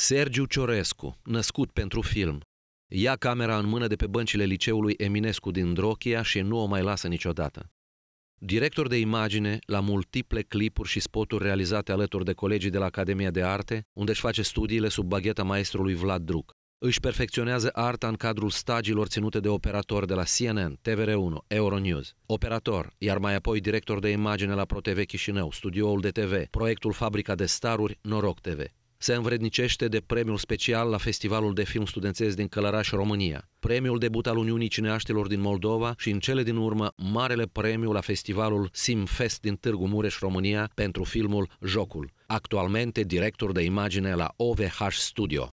Sergiu Ciorescu, născut pentru film, ia camera în mână de pe băncile liceului Eminescu din Drochia și nu o mai lasă niciodată. Director de imagine la multiple clipuri și spoturi realizate alături de colegii de la Academia de Arte, unde își face studiile sub bagheta maestrului Vlad Druc. Își perfecționează arta în cadrul stagiilor ținute de operator de la CNN, TVR1, Euronews. Operator, iar mai apoi director de imagine la ProTV Chișinău, studioul de TV, proiectul Fabrica de Staruri, Noroc TV se învrednicește de premiul special la Festivalul de Film Studențesc din Călăraș, România, premiul debut al Uniunii Cineaștilor din Moldova și în cele din urmă Marele Premiu la Festivalul Simfest din Târgu Mureș, România pentru filmul Jocul, actualmente director de imagine la OVH Studio.